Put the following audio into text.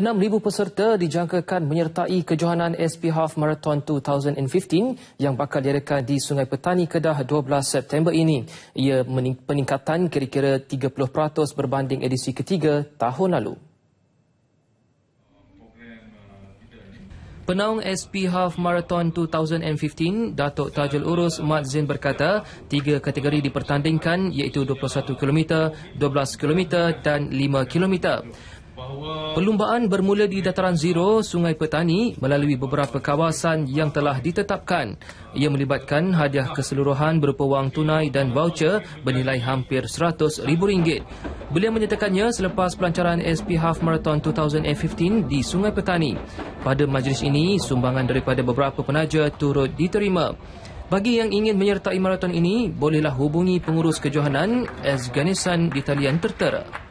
6,000 peserta dijangkakan menyertai kejohanan SP Half Marathon 2015 yang bakal diadakan di Sungai Petani Kedah 12 September ini. Ia peningkatan kira-kira 30% berbanding edisi ketiga tahun lalu. Penaung SP Half Marathon 2015, Datuk Tajul Urus Mat Zin berkata, tiga kategori dipertandingkan iaitu 21km, 12km dan 5km. Perlumbaan bermula di dataran zero Sungai Petani melalui beberapa kawasan yang telah ditetapkan. Ia melibatkan hadiah keseluruhan berupa wang tunai dan voucher bernilai hampir rm ringgit. Beliau menyatakannya selepas pelancaran SP Half Marathon 2015 di Sungai Petani. Pada majlis ini, sumbangan daripada beberapa penaja turut diterima. Bagi yang ingin menyertai maraton ini, bolehlah hubungi pengurus kejohanan S Ezganesan di talian tertera.